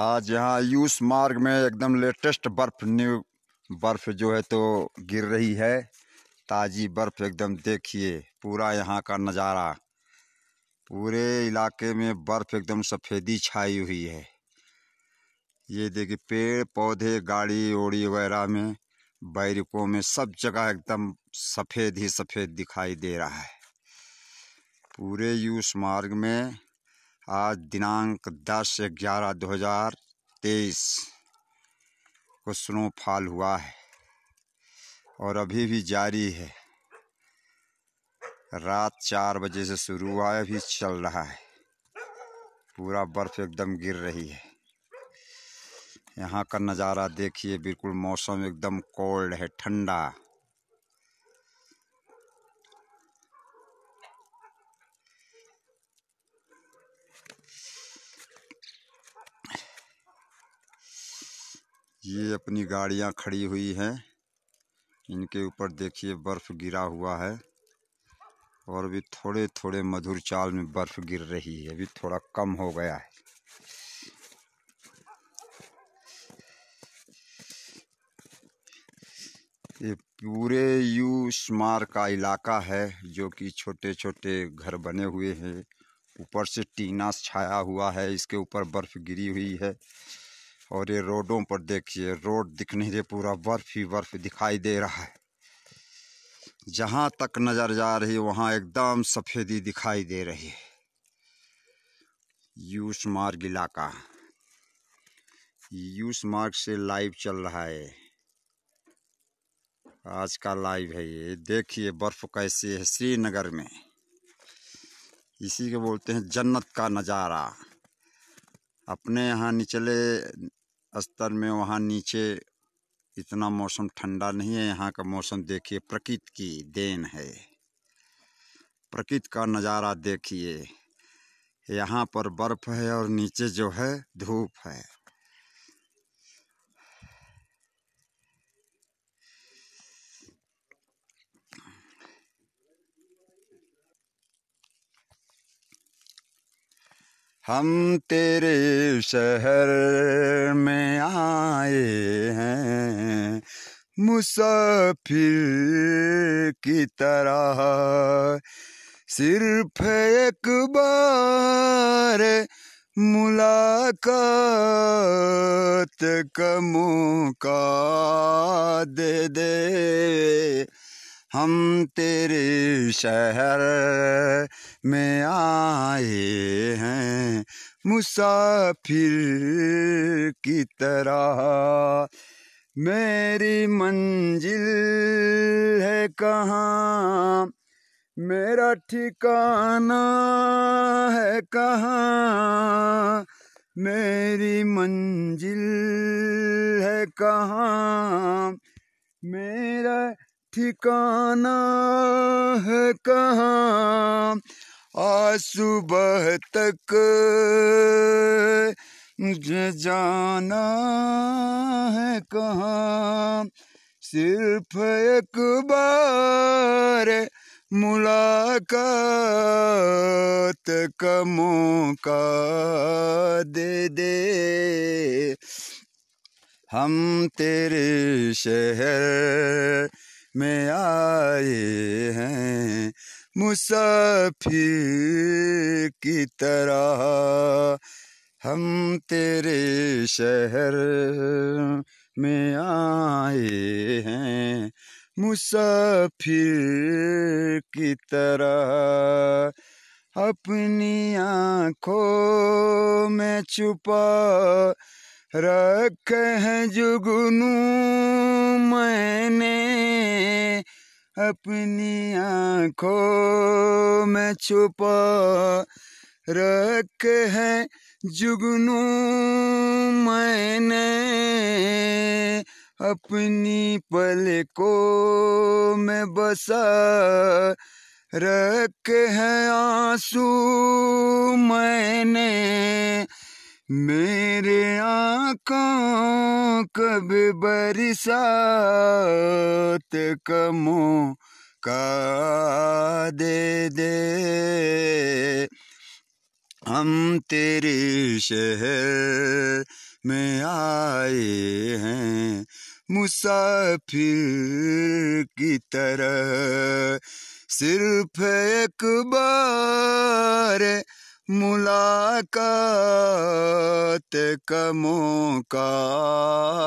आज यहाँ यूस मार्ग में एकदम लेटेस्ट बर्फ़ न्यू बर्फ़ जो है तो गिर रही है ताज़ी बर्फ़ एकदम देखिए पूरा यहाँ का नज़ारा पूरे इलाके में बर्फ़ एकदम सफ़ेदी छाई हुई है ये देखिए पेड़ पौधे गाड़ी ओड़ी वगैरह में बैरिकों में सब जगह एकदम सफ़ेद ही सफ़ेद दिखाई दे रहा है पूरे यूस मार्ग में आज दिनांक दस ग्यारह दो हज़ार तेईस को स्नोफॉल हुआ है और अभी भी जारी है रात चार बजे से शुरू हुआ है अभी चल रहा है पूरा बर्फ़ एकदम गिर रही है यहाँ का नज़ारा देखिए बिल्कुल मौसम एकदम कोल्ड है ठंडा ये अपनी गाड़ियाँ खड़ी हुई हैं इनके ऊपर देखिए बर्फ़ गिरा हुआ है और अभी थोड़े थोड़े मधुर चाल में बर्फ़ गिर रही है अभी थोड़ा कम हो गया है ये पूरे यू स्मार का इलाका है जो कि छोटे छोटे घर बने हुए हैं ऊपर से टीना छाया हुआ है इसके ऊपर बर्फ़ गिरी हुई है और ये रोडों पर देखिए रोड दिख नहीं रहे पूरा बर्फ ही बर्फ दिखाई दे रहा है जहाँ तक नज़र जा रही वहाँ एकदम सफ़ेदी दिखाई दे रही है यूस मार्ग इलाका यूस मार्ग से लाइव चल रहा है आज का लाइव है ये देखिए बर्फ़ कैसे है श्रीनगर में इसी के बोलते हैं जन्नत का नज़ारा अपने यहाँ निचले स्तर में वहाँ नीचे इतना मौसम ठंडा नहीं है यहाँ का मौसम देखिए प्रकृति की देन है प्रकृति का नज़ारा देखिए यहाँ पर बर्फ़ है और नीचे जो है धूप है हम तेरे शहर में आए हैं मुसाफिर की तरह सिर्फ एक बार मुलाकात का मौका दे दे हम तेरे शहर में आए हैं मुसाफिर की तरह मेरी मंजिल है कहाँ मेरा ठिकाना है कहाँ मेरी मंजिल है कहाँ मेरा ठिकाना है कहाँ आज सुबह तक जाना है कहाँ सिर्फ एक बार मुलाकात का मौका दे दे हम तेरे शहर में आए हैं मुसाफिर की तरह हम तेरे शहर में आए हैं मुसाफिर की तरह अपनी आँखों में छुपा रख है जुगनू मैंने अपनी आँखों में छुपा रख है जुगनू मैंने अपनी पलकों में बसा रख है आंसू मैंने मेरे आका कभी बरसात कमो का दे दे हम तेरे शहर में आए हैं मुसाफिर की तरह सिर्फ एक बार मुलाकात का मौका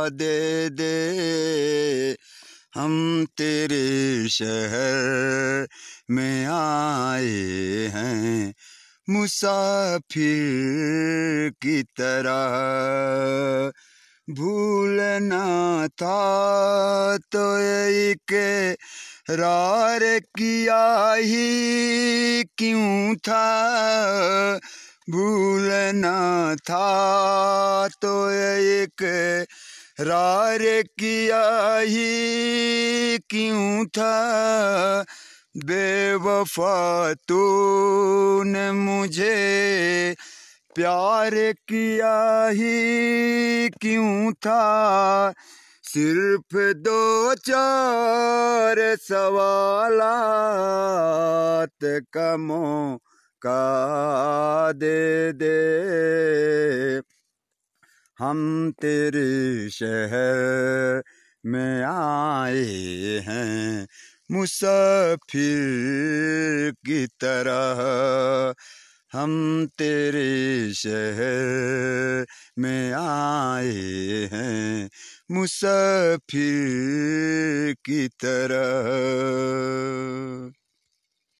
दे दे हम तेरे शहर में आए हैं मुसाफिर की तरह भूलना था तो एक के रार किया ही क्यों था भूलना था तो एक रार किया ही क्यों था बेवफा तूने मुझे प्यार किया ही क्यों था सिर्फ दो चार सवाल कमो का दे दे हम तेरे शहर में आए हैं मुसाफिर की तरह हम तेरे शहर में आए हैं मुसाफिर की तरह